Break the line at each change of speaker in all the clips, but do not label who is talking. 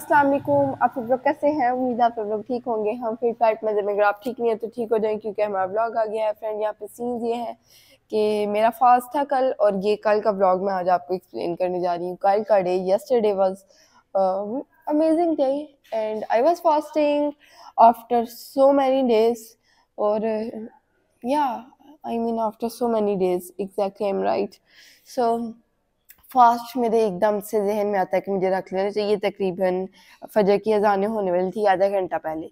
असलम आप सब लोग कैसे हैं उम्मीद आप सब लोग ठीक होंगे हम फिर फ्लाइट में जब अगर आप ठीक नहीं है तो ठीक हो जाएं क्योंकि हमारा ब्लॉग आ गया है फ्रेंड यहाँ पे सीन ये है कि मेरा फास्ट था कल और ये कल का ब्लॉग मैं आज आपको एक्सप्लेन करने जा रही हूँ कल का day yesterday was amazing day and I was fasting after so many days और या I mean after so many days exactly I am right so fast मेरे एकदम से जहन में आता है कि मुझे रख लेना चाहिए तकरीबन फजर की अजानें होने वाली थी आधा घंटा पहले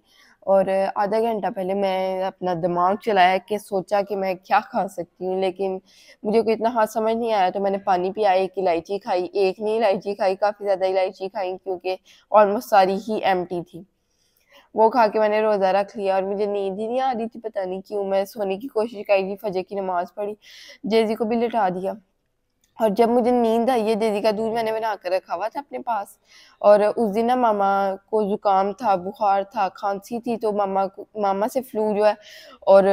और आधा घंटा पहले मैं अपना दिमाग चलाया कि सोचा कि मैं क्या खा सकती हूँ लेकिन मुझे कोई इतना हाथ समझ नहीं आया तो मैंने पानी पिया एक इलायची खाई एक नहीं इलायची खाई काफ़ी ज़्यादा इलायची खाई क्योंकि ऑलमोस्ट सारी ही एम थी वो खा के मैंने रोज़ा रख लिया और मुझे नींद ही नहीं आ रही थी पता नहीं क्यों मैं सोने की कोशिश करी फजर की नमाज़ पढ़ी जेजी को भी लिटा दिया और जब मुझे नींद आई है दीदी का दूध मैंने बना कर रखा हुआ था अपने पास और उस दिन ना मामा को ज़ुकाम था बुखार था खांसी थी तो मामा को मामा से फ्लू जो है और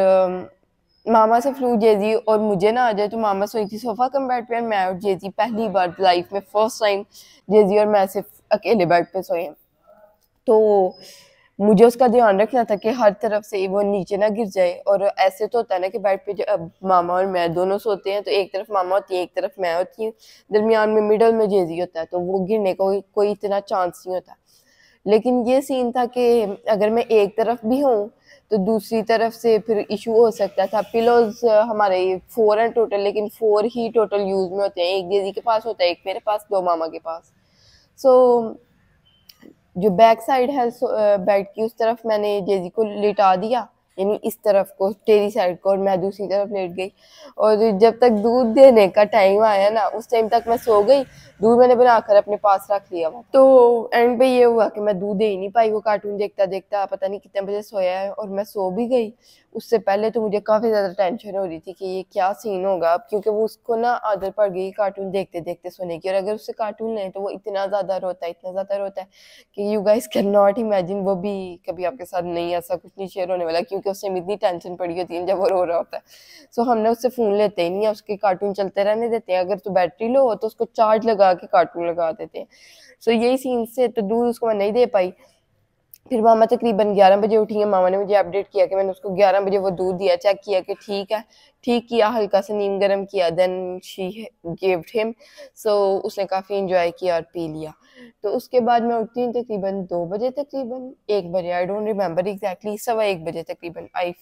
मामा से फ्लू जेजी और मुझे ना आ जाए तो मामा सोई थी सोफ़ा कम बेड पे और मैं और जेजी पहली बार लाइफ में फ़र्स्ट टाइम जेजी और मैं सिर्फ अकेले बेड पे सोए तो मुझे उसका ध्यान रखना था कि हर तरफ से वो नीचे ना गिर जाए और ऐसे तो होता है ना कि बेड पे अब मामा और मैं दोनों सोते हैं तो एक तरफ मामा होती है एक तरफ मैं होती हूँ दरमियान में मिडल में जेजी होता है तो वो गिरने का को, कोई इतना चांस नहीं होता लेकिन ये सीन था कि अगर मैं एक तरफ भी हूँ तो दूसरी तरफ से फिर इशू हो सकता था पिलोज हमारे फोर हैं टोटल लेकिन फोर ही टोटल यूज़ में होते हैं एक जेजी के पास होता है एक मेरे पास दो मामा के पास सो so, जो बैक साइड है बेड की उस तरफ मैंने जेजी को लिटा दिया यानी इस तरफ को तेरी साइड को और मैं दूसरी तरफ लेट गई और जब तक दूध देने का टाइम आया ना उस टाइम तक मैं सो गई दूध मैंने बनाकर अपने पास रख लिया हुआ तो एंड पे ये हुआ कि मैं दूध दे ही नहीं पाई वो कार्टून देखता देखता पता नहीं कितने बजे सोया है और मैं सो भी गई उससे पहले तो मुझे काफ़ी ज़्यादा टेंशन हो रही थी कि ये क्या सीन होगा अब क्योंकि वो उसको ना आदत पड़ गई कार्टून देखते देखते सोने की और अगर उससे कार्टून नहीं तो वो इतना ज़्यादा रोता है इतना ज़्यादा रोता है कि you guys can not imagine वो भी कभी आपके साथ नहीं ऐसा कुछ नहीं शेयर होने वाला क्योंकि उससे इतनी टेंशन पड़ी होती है जब वो रो रहा होता है सो हमने उससे फ़ोन लेते ही नहीं है उसके कार्टून चलते रहने देते हैं अगर तो बैटरी लो हो तो उसको चार्ज लगा के कार्टून लगा देते हैं सो यही सीन से तो दूध उसको मैं नहीं दे पाई फिर मामा तकरीबन ग्यारह बजे उठी है मामा ने मुझे अपडेट किया कि मैंने उसको ग्यारह बजे वो दूध दिया चेक किया कि ठीक है ठीक किया हल्का सा नीम गर्म किया then she gaved him so उसने काफ़ी इंजॉय किया और पी लिया तो उसके बाद मैं उठती हूँ तकरीबन दो बजे तकरीबन एक बजे आई डोंट रिमेम्बर एग्जैक्टली सवा एक बजे तकरीबन आई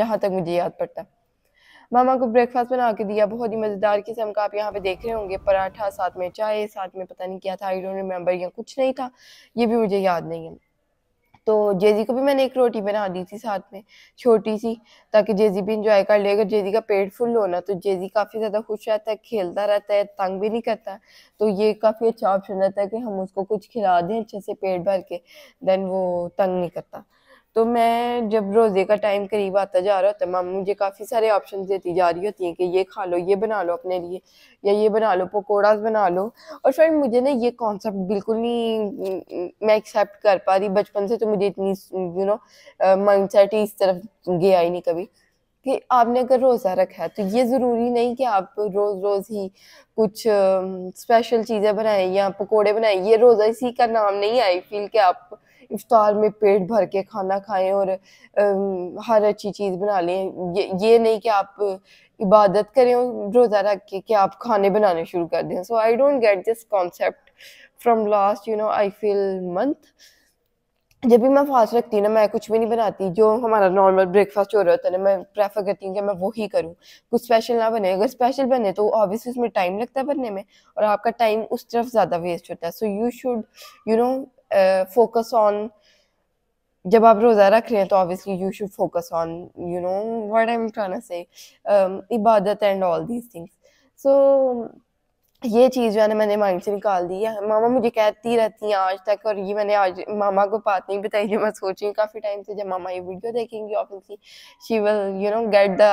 जहाँ तक मुझे याद पड़ता मामा को ब्रेकफास्ट बना के दिया बहुत ही मज़ेदार किस्म का आप यहाँ पे देख रहे होंगे पराठा साथ में चाय साथ में पता नहीं क्या था आई डोंट रिमेम्बर या कुछ नहीं था ये भी मुझे याद नहीं है तो जेजी को भी मैंने एक रोटी बना दी थी साथ में छोटी सी ताकि जेजी भी इंजॉय कर ले अगर जेजी का पेट फुल होना तो जेजी काफ़ी ज़्यादा खुश रहता है खेलता रहता है तंग भी नहीं करता तो ये काफ़ी अच्छा ऑप्शन रहता है कि हम उसको कुछ खिला दें अच्छे से पेट भर के देन वो तंग नहीं करता तो मैं जब रोज़े का टाइम करीब आता जा रहा होता है माम मुझे काफ़ी सारे ऑप्शन देती जा रही होती हैं कि ये खा लो ये बना लो अपने लिए या ये बना लो पकौड़ा बना लो और फ्रेंड मुझे ना ये कॉन्सेप्ट बिल्कुल नहीं मैं एक्सेप्ट कर पा रही बचपन से तो मुझे इतनी यू नो माइंड सेट ही इस तरफ गया ही नहीं कभी कि आपने अगर रोज़ा रखा है तो ये ज़रूरी नहीं कि आप रोज़ रोज़ ही कुछ स्पेशल चीज़ें बनाएं या पकोड़े बनाएं ये रोज़ा इसी का नाम नहीं आई फील कि आप इफ्तार में पेट भर के खाना खाएं और हर अच्छी चीज़ बना लें ये ये नहीं कि आप इबादत करें और रोज़ा रख के कि आप खाने बनाने शुरू कर दें so I don't get this concept from last you know I feel month जब भी मैं फास्ट रखती हूँ ना मैं कुछ भी नहीं बनाती जो हमारा नॉर्मल ब्रेकफास्ट हो रहा होता है ना मैं प्रेफर करती हूँ कि मैं वो ही करूँ कुछ स्पेशल ना बने अगर स्पेशल बने तो ऑब्वियसली उसमें टाइम लगता है बनने में और आपका टाइम उस तरफ ज़्यादा वेस्ट होता है so you should you know focus on जब आप रोज़ा रख रहे हैं तो obviously you should focus on you know what I am trying to say इबादत and all these things so ये चीज़ जो है ना मैंने माइंड से निकाल दी है मामा मुझे कहती रहती हैं आज तक और ये मैंने आज मामा को बात नहीं बताई जो मैं सोच रही हूँ काफ़ी टाइम से जब मामा ये वीडियो देखेंगी obviously she will you know get the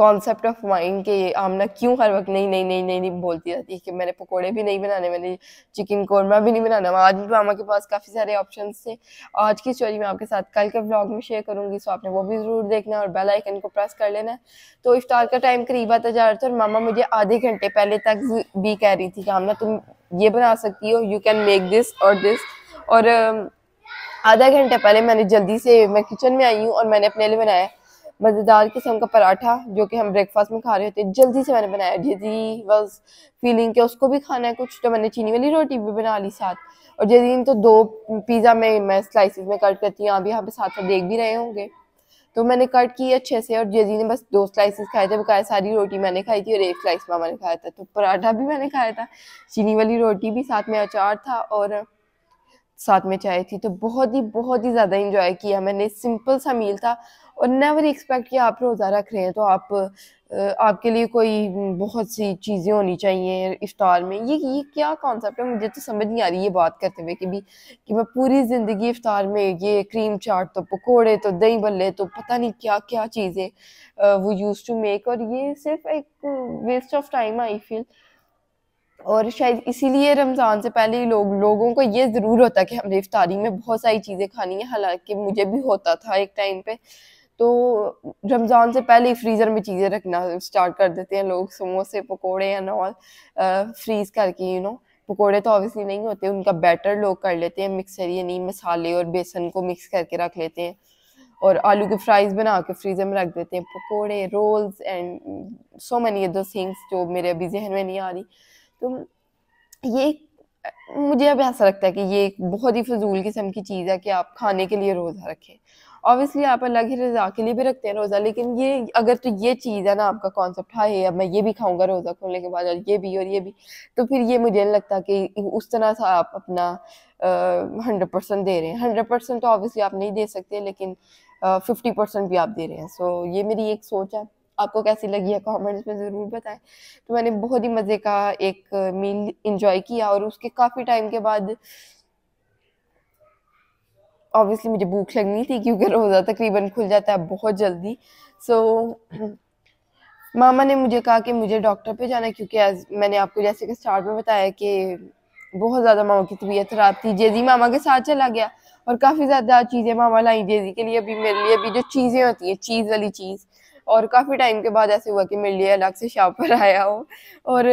concept of mind के आमना क्यों हर वक्त नहीं नहीं नहीं नहीं नहीं बोलती रहती है कि मैंने पकोड़े भी नहीं बनाने मैंने चिकन कौरमा भी नहीं बनाना आज भी मामा के पास काफ़ी सारे ऑप्शन थे आज की स्टोरी मैं आपके साथ कल के ब्लॉग में शेयर करूँगी सो आपने वो भी ज़रूर देखना और बेल आइकन को प्रेस कर लेना तो इफ्तार का टाइम करीब आता जा रहा था और मामा मुझे आधे घंटे पहले तक भी कह रही थी कि आमना तुम ये बना सकती हो यू कैन मेक दिस और दिस और आधा घंटे पहले मैंने जल्दी से मैं किचन में आई हूँ और मैंने अपने लिए बनाया मज़ेदार किस्म का पराठा जो कि हम ब्रेकफास्ट में खा रहे होते जल्दी से मैंने बनाया जदी वॉज फीलिंग के उसको भी खाना है कुछ तो मैंने चीनी वाली रोटी भी बना ली साथ और जजीन तो दो पिज़्ज़ा में मैं स्लाइसिस में कट करती हूँ आप यहाँ पे साथ साथ देख भी रहे होंगे तो मैंने कट की अच्छे से और जदी ने बस दो स्लाइसिस खाए थे बकाया सारी रोटी मैंने खाई थी और एक स्लाइस मामा ने खाया था तो पराठा भी मैंने खाया था चीनी वाली रोटी भी साथ में अचार था और साथ में चाय थी तो बहुत ही बहुत ही ज़्यादा इंजॉय किया मैंने सिंपल सा मील था और नेवर एक्सपेक्ट किया आप रोज़ा रख रहे हैं तो आप आपके लिए कोई बहुत सी चीज़ें होनी चाहिए इफ्तार में ये ये क्या कॉन्सेप्ट है मुझे तो समझ नहीं आ रही ये बात करते हुए कि भी कि मैं पूरी ज़िंदगी इफ्तार में ये क्रीम चाट तो पकोड़े तो दही बल्ले तो पता नहीं क्या क्या चीज़ें वो यूज़ टू मेक और ये सिर्फ एक waste of time I feel और शायद इसीलिए रमज़ान से पहले लोग लोगों को ये ज़रूर होता कि हमने इफ्तारी में बहुत सारी चीज़ें खानी है हालांकि मुझे भी होता था एक टाइम पे तो रमज़ान से पहले ही फ्रीज़र में चीज़ें रखना स्टार्ट कर देते हैं लोग समोसे पकौड़े एंड ऑल फ्रीज़ करके यू नो पकोड़े तो ऑब्वियसली नहीं होते उनका बैटर लोग कर लेते हैं मिक्सर यानी मसाले और बेसन को मिक्स करके रख लेते हैं और आलू के फ्राइज़ बना के फ्रीज़र में रख देते हैं पकोड़े rolls and so many other things जो मेरे अभी जहन में नहीं आ रही तो ये मुझे अब ऐसा लगता है कि ये एक बहुत ही फजूल किस्म की चीज़ है कि आप खाने के लिए रोज़ा रखें ऑब्वियसली आप अल्लाह की रजा के लिए भी रखते हैं रोज़ा लेकिन ये अगर तो ये चीज़ है ना आपका कॉन्सेप्ट है हाँ, अब मैं ये भी खाऊंगा रोज़ा खोलने के बाद और ये भी और ये भी तो फिर ये मुझे नहीं लगता कि उस तरह से आप अपना हंड्रेड परसेंट दे रहे हैं हंड्रेड परसेंट तो ऑब्वियसली आप नहीं दे सकते लेकिन फिफ्टी परसेंट भी आप दे रहे हैं सो so, ये मेरी एक सोच है आपको कैसी लगी है कमेंट्स में ज़रूर बताएं तो मैंने बहुत ही मज़े का एक मील इंजॉय किया और उसके काफ़ी टाइम के बाद ऑब्वियसली मुझे भूख लगनी थी क्योंकि रोज़ा तकरीबन खुल जाता है बहुत जल्दी सो so, मामा ने मुझे कहा कि मुझे डॉक्टर पे जाना है क्योंकि आज मैंने आपको जैसे कि स्टार्ट में बताया कि बहुत ज़्यादा मामा की तबीयत ख़राब थी जेजी मामा के साथ चला गया और काफ़ी ज़्यादा चीज़ें मामा लाई जेजी के लिए अभी मेरे लिए अभी जो चीज़ें होती हैं चीज़ वाली चीज़ और काफ़ी टाइम के बाद ऐसे हुआ कि मेरे लिए अलग से शॉप पर आया हो और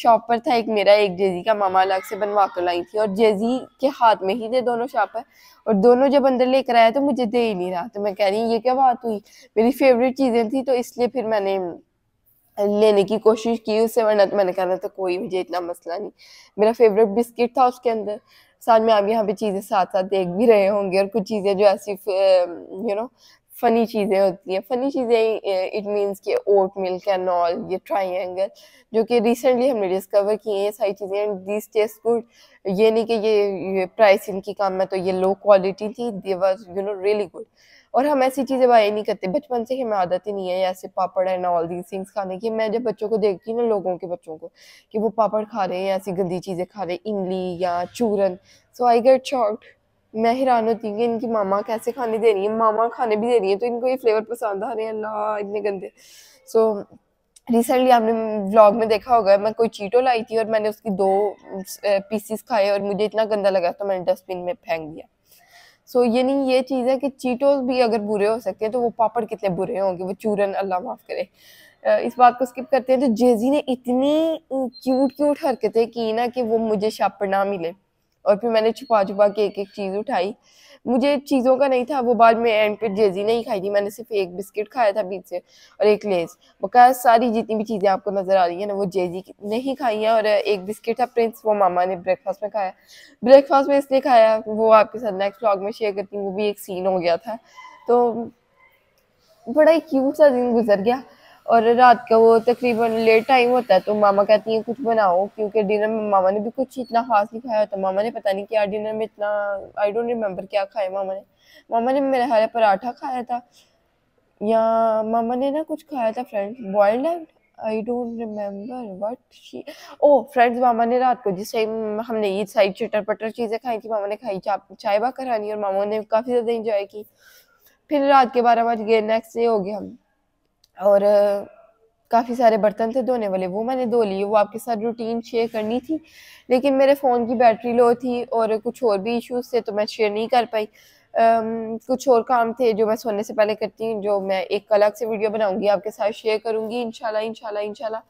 शॉप पर था एक मेरा एक जेजी का मामा अलग से बनवा कर लाई थी और जेजी के हाथ में ही थे दोनों शॉप पर और दोनों जब अंदर लेकर आया तो मुझे दे ही नहीं रहा तो मैं कह रही ये क्या बात हुई मेरी फेवरेट चीज़ें थी तो इसलिए फिर मैंने लेने की कोशिश की उससे वरना तो मैंने कहा था तो कोई मुझे इतना मसला नहीं मेरा फेवरेट बिस्किट था उसके अंदर साथ में आप यहाँ पे चीज़ें साथ साथ देख भी रहे होंगे और कुछ चीज़ें जो ऐसी यू नो फ़नी चीज़ें होती हैं फ़नी चीज़ें इट मीन्स कि ओट मिल्क ऑल ये ट्राइंगल जो कि रिसेंटली हमने डिस्कवर किए हैं ये सारी चीज़ें दिस टेस्ट गुड ये नहीं कि ये, ये प्राइस इनकी कम है तो ये लो क्वालिटी थी they was you know really good और हम ऐसी चीज़ें बाय नहीं करते बचपन से हमें आदत ही नहीं है ऐसे papad and all these things खाने की मैं जब बच्चों को देखती हूँ ना लोगों के बच्चों को कि वो पापड़ खा रहे हैं ऐसी गंदी चीज़ें खा रहे हैं इमली या चूरन सो आई गेट शॉक्ड मैं हैरान होती हूँ कि इनकी मामा कैसे खाने दे रही है मामा खाने भी दे रही है तो इनको ये फ्लेवर पसंद आ रहे हैं अल्लाह इतने गंदे सो so, रिसेंटली आपने व्लॉग में देखा होगा मैं कोई चीटो लाई थी और मैंने उसकी दो पीसीस खाए और मुझे इतना गंदा लगा तो मैंने डस्टबिन में फेंक दिया सो so, ये नहीं ये चीज़ है कि चीटोज भी अगर बुरे हो सकते हैं तो वो पापड़ कितने बुरे होंगे वो चूरन अल्लाह माफ़ करे इस बात को स्किप करते हैं तो जेजी ने इतनी क्यूट क्यूट हरकतें की ना कि वो मुझे छापड़ ना मिले और फिर मैंने छुपा छुपा के एक एक चीज़ उठाई मुझे चीज़ों का नहीं था वो बाद में एंड पे जेजी नहीं खाई थी मैंने सिर्फ एक बिस्किट खाया था बीच से और एक लेस बका सारी जितनी भी चीज़ें आपको नज़र आ रही है ना वो जेजी नहीं खाई है और एक बिस्किट था प्रिंस वो मामा ने ब्रेकफास्ट में खाया ब्रेकफास्ट में इसलिए खाया वो आपके साथ नेक्स्ट ब्लॉग में शेयर करती हूँ वो भी एक सीन हो गया था तो बड़ा ही क्यूट सा दिन गुजर गया और रात का वो तकरीबन लेट टाइम होता है तो मामा कहती हैं कुछ बनाओ क्योंकि डिनर में मामा ने भी कुछ इतना खास नहीं खाया होता मामा ने पता नहीं क्या डिनर में इतना आई डोंट रिमेम्बर क्या खाया मामा ने मामा ने मेरे हरा पराठा खाया था या मामा ने ना कुछ खाया था friends boiled egg I don't remember what she oh friends मामा ने रात को जिस टाइम हमने ये साइड चटर पटर चीज़ें खाई थी मामा ने खाई चाय बा करानी और मामा ने काफ़ी ज़्यादा इंजॉय की फिर रात के बारह बज गए नेक्स्ट डे हो गए हम और काफ़ी सारे बर्तन थे धोने वाले वो मैंने धो लिए वो आपके साथ रूटीन शेयर करनी थी लेकिन मेरे फ़ोन की बैटरी लो थी और कुछ और भी इश्यूज थे तो मैं शेयर नहीं कर पाई Um, कुछ और काम थे जो मैं सोने से पहले करती हूँ जो मैं एक अलग से वीडियो बनाऊंगी आपके साथ शेयर करूंगी इनशाला इनशाला इनशाला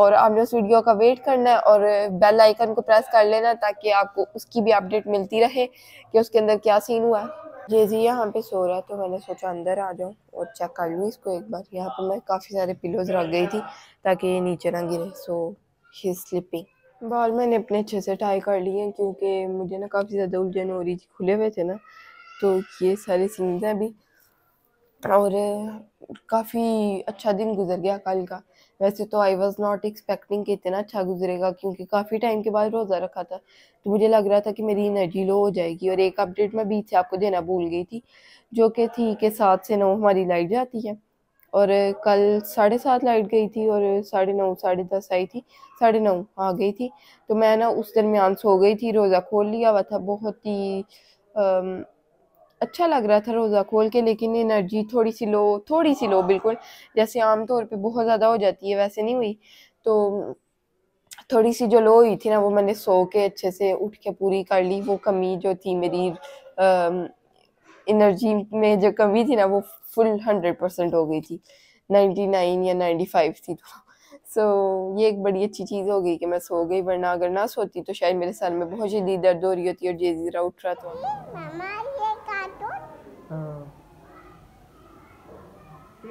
और आपने उस वीडियो का वेट करना है और बेल आइकन को प्रेस कर लेना ताकि आपको उसकी भी अपडेट मिलती रहे कि उसके अंदर क्या सीन हुआ है जेजी यहाँ पे सो रहा है तो मैंने सोचा अंदर आ जाऊँ और चेक कर लूँ इसको एक बार यहाँ पर मैं काफ़ी सारे पिलोज रख गई थी ताकि ये नीचे ना गिरे सो ही स्लिपिंग बाल मैंने अपने अच्छे से टाई कर लिए क्योंकि मुझे ना काफ़ी ज़्यादा उलझन हो रही थी खुले हुए थे ना तो ये सारे सीन्स हैं अभी और काफ़ी अच्छा दिन गुजर गया कल का वैसे तो आई वॉज़ नॉट एक्सपेक्टिंग कि इतना अच्छा गुजरेगा क्योंकि काफ़ी टाइम के बाद रोज़ा रखा था तो मुझे लग रहा था कि मेरी एनर्जी लो हो जाएगी और एक अपडेट मैं बीच से आपको देना भूल गई थी जो कि थी कि सात से नौ हमारी लाइट जाती है और कल साढ़े सात लाइट गई थी और साढ़े नौ साढ़े दस आई थी साढ़े नौ आ गई थी तो मैं ना उस दरमियान सो गई थी रोज़ा खोल लिया हुआ था बहुत ही अच्छा लग रहा था रोज़ा खोल के लेकिन एनर्जी थोड़ी सी लो थोड़ी सी लो हाँ। बिल्कुल जैसे आम तौर पे बहुत ज़्यादा हो जाती है वैसे नहीं हुई तो थोड़ी सी जो लो हुई थी ना वो मैंने सो के अच्छे से उठ के पूरी कर ली वो कमी जो थी मेरी एनर्जी में जो कमी थी ना वो फुल हंड्रेड परसेंट हो गई थी नाइन्टी नाइन या नाइन्टी फाइव थी तो सो so, ये एक बड़ी अच्छी चीज़ हो गई कि मैं सो गई वरना अगर ना सोती तो शायद मेरे सर में बहुत जल्दी दर्द हो रही होती और जेजी उठ रहा था तो।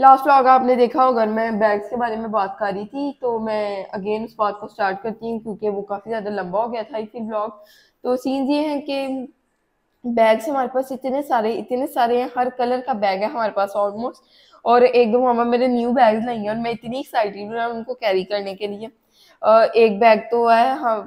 लास्ट व्लॉग आपने देखा होगा मैं बैग्स के बारे में बात कर रही थी तो मैं अगेन उस बात को स्टार्ट करती हूँ क्योंकि वो काफ़ी ज़्यादा लंबा हो गया था इसी व्लॉग तो सीन्स ये हैं कि बैग्स हमारे पास इतने सारे इतने सारे हैं हर कलर का बैग है हमारे पास ऑलमोस्ट और एक दो मामा मेरे न्यू बैग लाई हैं और मैं इतनी एक्साइटेड हूँ उनको कैरी करने के लिए एक बैग तो है हाँ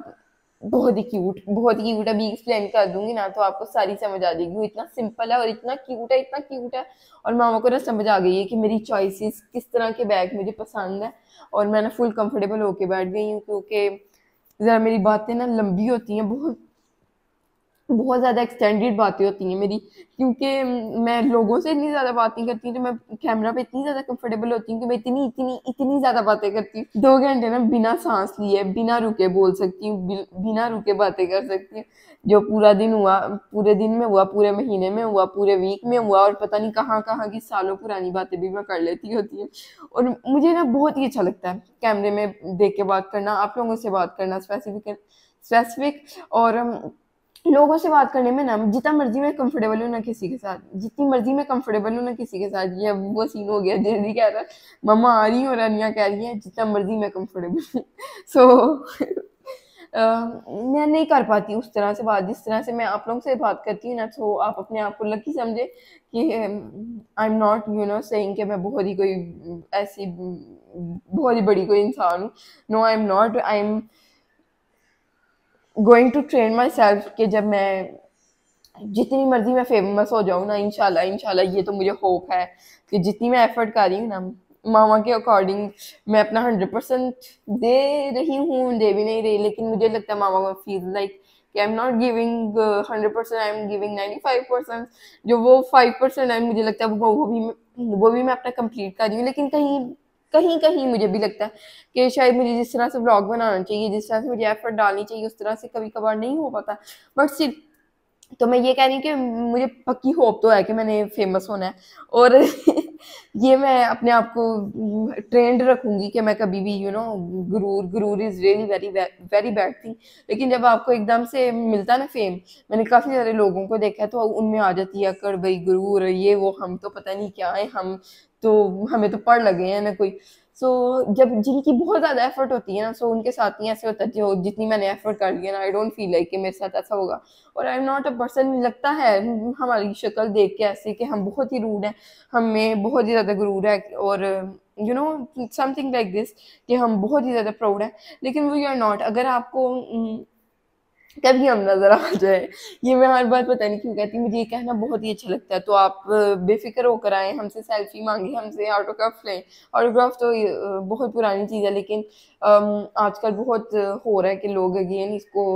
बहुत ही क्यूट बहुत ही क्यूट अभी एक्सप्लेन कर दूंगी ना तो आपको सारी समझ आ जाएगी वो इतना सिंपल है और इतना क्यूट है इतना क्यूट है और मामा को ना समझ आ गई है कि मेरी चॉइसेस किस तरह के बैग मुझे पसंद है और मैं ना फुल कंफर्टेबल होके बैठ गई हूँ क्योंकि ज़रा मेरी बातें ना लंबी होती हैं बहुत बहुत ज़्यादा एक्सटेंडेड बातें होती हैं मेरी क्योंकि मैं लोगों से इतनी ज़्यादा बातें करती हूँ तो मैं कैमरा पे इतनी ज़्यादा कंफर्टेबल होती हूँ कि मैं इतनी इतनी इतनी ज़्यादा बातें करती हूँ दो घंटे में बिना सांस लिए बिना रुके बोल सकती हूँ बिना रुके बातें कर सकती हूँ जो पूरा दिन हुआ पूरे दिन में हुआ पूरे महीने में हुआ पूरे वीक में हुआ और पता नहीं कहाँ कहाँ की सालों पुरानी बातें भी मैं कर लेती होती हूँ और मुझे ना बहुत ही अच्छा लगता है कैमरे में देख के बात करना आप लोगों से बात करना स्पेसिफिक स्पेसिफिक और लोगों से बात करने में ना जितना मर्जी मैं कंफर्टेबल हूँ ना किसी के साथ जितनी मर्जी मैं कंफर्टेबल हूँ ना किसी के साथ ये अब वो सीन हो गया जल्दी कह रहा मम्मा आ रही और अनिया कह रही है जितना मर्जी मैं कंफर्टेबल हूँ सो मैं नहीं कर पाती उस तरह से बात जिस तरह से मैं आप लोगों से बात करती हूँ ना तो आप अपने आप को लकी समझे कि I am not you know saying कि मैं बहुत ही कोई ऐसी बहुत ही बड़ी कोई इंसान हूँ no I am not I am going to train myself कि जब मैं जितनी मर्जी मैं फेमस हो जाऊँ ना इनशाला इनशाला ये तो मुझे होप है कि जितनी मैं एफर्ट कर रही हूँ ना मामा के अकॉर्डिंग मैं अपना हंड्रेड परसेंट दे रही हूँ दे भी नहीं रही लेकिन मुझे लगता है मामा को फील लाइक कि I am not giving hundred percent I am giving ninety five percent जो वो फाइव परसेंट है मुझे लगता है वो वो भी वो भी मैं अपना कंप्लीट कर रही हूँ लेकिन कहीं कहीं कहीं मुझे भी लगता है कि शायद मुझे जिस तरह से ब्लॉग बनाना चाहिए जिस तरह से मुझे एफर्ट डालनी चाहिए उस तरह से कभी कभार नहीं हो पाता बट सिर्फ तो मैं ये कह रही हूँ कि मुझे पक्की होप तो है कि मैंने फेमस होना है और ये मैं अपने आप को ट्रेंड रखूंगी कि मैं कभी भी यू नो गुरूर गुरूर is really very very bad thing लेकिन जब आपको एकदम से मिलता है ना फेम मैंने काफ़ी सारे लोगों को देखा है तो उनमें आ जाती है अकड़ भाई गुरूर ये वो हम तो पता नहीं क्या है हम तो हमें तो पढ़ लगे हैं ना कोई सो so, जब जिनकी बहुत ज़्यादा एफर्ट होती है ना सो so उनके साथ ही ऐसे होता है जो जितनी मैंने एफर्ट कर लिया ना आई डोंट फील लाइक कि मेरे साथ ऐसा होगा और I am not a person लगता है हमारी शक्ल देख के ऐसे कि हम बहुत ही रूड हैं हमें बहुत ही ज़्यादा गुरूर है और you know something like this कि हम बहुत ही ज़्यादा प्राउड हैं लेकिन वो यू आर नॉट अगर आपको कभी हम नजर आ जाए ये मैं हर बार पता नहीं क्यों कहती मुझे ये कहना बहुत ही अच्छा लगता है तो आप बेफिक्र होकर आए हमसे सेल्फी मांगे हमसे ऑटोग्राफ लें ऑटोग्राफ तो बहुत पुरानी चीज़ है लेकिन आजकल बहुत हो रहा है कि लोग अगेन इसको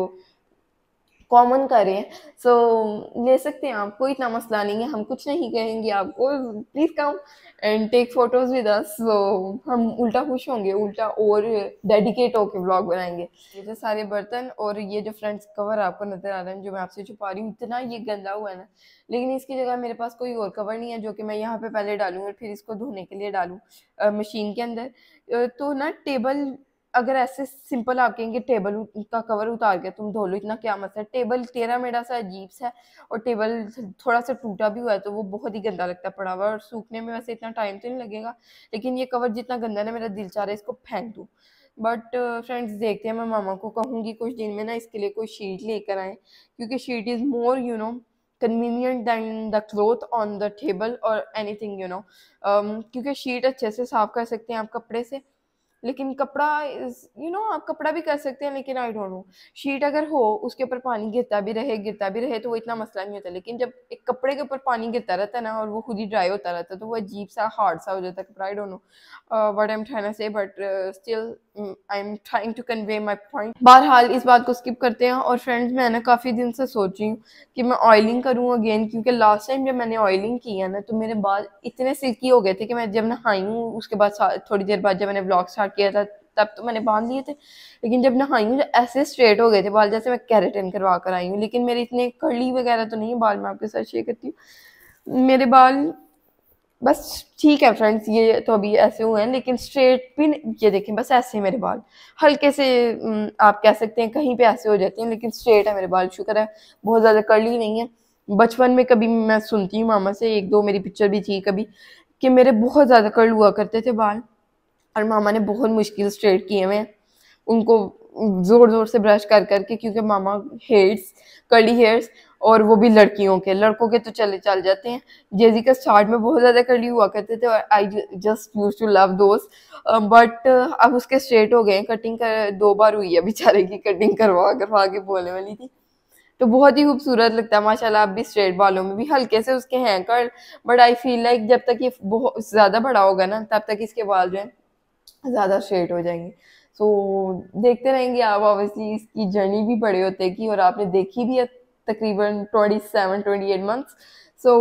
कॉमन कर रहे हैं सो so, ले सकते हैं आप कोई इतना मसला नहीं है हम कुछ नहीं कहेंगे आपको please come and take photos with us so हम उल्टा खुश होंगे उल्टा और डेडिकेट होकर ब्लॉग बनाएंगे ये जो सारे बर्तन और ये जो फ्रंट कवर आपको नज़र आ रहा है जो मैं आपसे छुपा रही हूँ इतना ये गंदा हुआ है ना लेकिन इसकी जगह मेरे पास कोई और कवर नहीं है जो कि मैं यहाँ पे पहले डालूँ और फिर इसको धोने के लिए डालूँ मशीन के अंदर तो ना टेबल अगर ऐसे सिंपल आके टेबल का कवर उतार के तुम धो लो इतना क्या मत है टेबल तेरा मेरा सा अजीब सा है और टेबल थोड़ा सा टूटा भी हुआ है तो वो बहुत ही गंदा लगता पड़ा हुआ और सूखने में वैसे इतना टाइम तो नहीं लगेगा लेकिन ये कवर जितना गंदा ना मेरा दिल चाह रहा है इसको फेंक दूँ बट फ्रेंड्स देखते हैं मैं मामा को कहूँगी कुछ दिन में ना इसके लिए कोई शीट लेकर आए क्योंकि sheet is more you know convenient than the cloth on the table और एनी थिंग यू नो क्योंकि शीट अच्छे से साफ कर सकते हैं आप कपड़े से लेकिन कपड़ा यू नो आप कपड़ा भी कर सकते हैं लेकिन आई डोंट नो शीट अगर हो उसके ऊपर पानी गिरता भी रहे गिरता भी रहे तो वो इतना मसला नहीं होता लेकिन जब एक कपड़े के ऊपर पानी गिरता रहता है ना और वो खुद ही ड्राई होता रहता है तो वो अजीब सा हार्ड सा हो जाता है कपड़ा I don't know what am ठहना से but still I am trying to convey my point बहरहाल इस बात को स्किप करते हैं और फ्रेंड्स मैं ना काफ़ी दिन से सोच रही हूँ कि मैं ऑयलिंग करूँ अगेन क्योंकि लास्ट टाइम जब मैंने ऑयलिंग की है ना तो मेरे बाल इतने सिल्की हो गए थे कि मैं जब नहाई हूँ उसके बाद थोड़ी देर बाद जब मैंने ब्लॉग स्टार्ट किया था तब तो मैंने बांध लिए थे लेकिन जब नहाई हूँ तो ऐसे स्ट्रेट हो गए थे बाल जैसे मैं कैरेटिन करवा कर आई हूँ लेकिन मेरे इतने कड़ी वगैरह तो नहीं है बाल मैं आपके साथ शेयर करती हूँ मेरे बाल बस ठीक है फ्रेंड्स ये तो अभी ऐसे हुए हैं लेकिन स्ट्रेट भी ये देखें बस ऐसे हैं मेरे बाल हल्के से आप कह सकते हैं कहीं पे ऐसे हो जाते हैं लेकिन स्ट्रेट है मेरे बाल शुक्र है बहुत ज़्यादा कर्ली नहीं है बचपन में कभी मैं सुनती हूँ मामा से एक दो मेरी पिक्चर भी थी कभी कि मेरे बहुत ज़्यादा कर्ल हुआ करते थे बाल और मामा ने बहुत मुश्किल स्ट्रेट किए हुए हैं उनको ज़ोर ज़ोर से ब्रश कर करके क्योंकि मामा हेयर्स कर्ली हेयर्स और वो भी लड़कियों के लड़कों के तो चले चल जाते हैं जेजी का स्टार्ट में बहुत ज़्यादा कर्ली हुआ करते थे और I just use to love those but अब उसके स्ट्रेट हो गए कटिंग कर दो बार हुई है बेचारे की कटिंग करवा करवा के बोलने वाली थी तो बहुत ही खूबसूरत लगता है माशाल्लाह आप भी स्ट्रेट बालों में भी हल्के से उसके हैं कर बट आई फील लाइक जब तक ये बहुत ज़्यादा बड़ा होगा ना तब तक इसके बाल जो हैं ज़्यादा स्ट्रेट हो जाएंगे सो so, देखते रहेंगे आप ऑब्वियसली इसकी जर्नी भी बड़े होते की और आपने देखी भी है तकरीबन 27 28 मंथ्स सो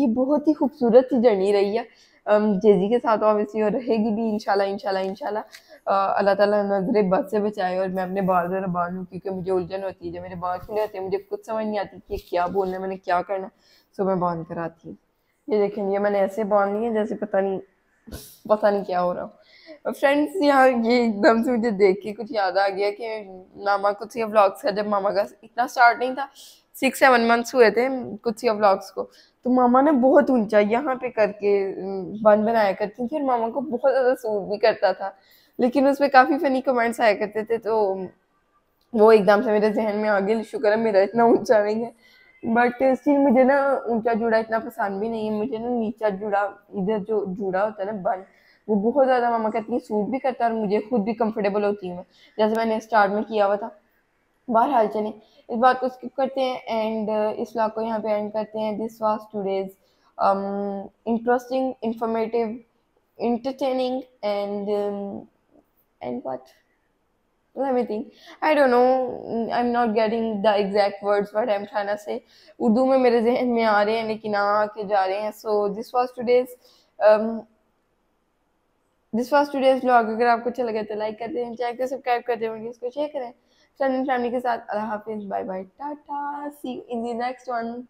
ये बहुत ही खूबसूरत सी जर्नी रही है जेजी um, के साथ ऑब्वियसली और रहेगी भी इनशाला इनशाला इनशाला uh, अल्लाह ताला नजरे बद से बचाए और मैं अपने बाल ज़रा बाल लूँ क्योंकि मुझे उलझन होती है जब मेरे बाल खुले होते हैं मुझे कुछ समझ नहीं आती कि क्या बोलना मैंने क्या करना सो मैं बांध कर आती हूँ ये देखें ये मैंने ऐसे बांध लिया जैसे पता नहीं पता नहीं क्या हो रहा हो फ्रेंड्स यहाँ ये एकदम से मुझे देख के कुछ याद आ गया कि मामा कुछ ये ब्लॉग्स का जब मामा का इतना स्टार्ट नहीं था सिक्स सेवन मंथ्स हुए थे कुछ ब्लॉग्स को तो मामा ने बहुत ऊंचा यहाँ पे करके बन बनाया करती थी और मामा को बहुत ज़्यादा सूट भी करता था लेकिन उसमें काफ़ी फनी कमेंट्स आया करते थे तो वो एकदम से मेरे जहन में आ शुक्र है मेरा इतना ऊंचा नहीं है बट स्टिल मुझे ना ऊंचा जुड़ा इतना पसंद भी नहीं है मुझे ना नीचा जुड़ा इधर जो जुड़ा होता है ना बन वो बहुत ज़्यादा मामा कहती है सूट भी करता है और मुझे खुद भी कंफर्टेबल होती हूँ जैसे मैंने स्टार्ट में किया हुआ था बहरहाल चलें इस बात को स्किप करते हैं एंड इस व्लॉग को यहाँ पे एंड करते हैं this was today's interesting informative entertaining and um, and what let me think i don't know i'm not getting the exact words what i'm trying to say urdu mein mere zehen mein aa rahe hain lekin aa ke ja rahe hain so this was today's um this was today's blog अगर आपको अच्छा लगे तो like कर दें channel को subscribe कर दें इसको शेयर करें फ्रेंड एंड फैमिली के साथ अल्लाह हाफिज bye bye tata see in the next one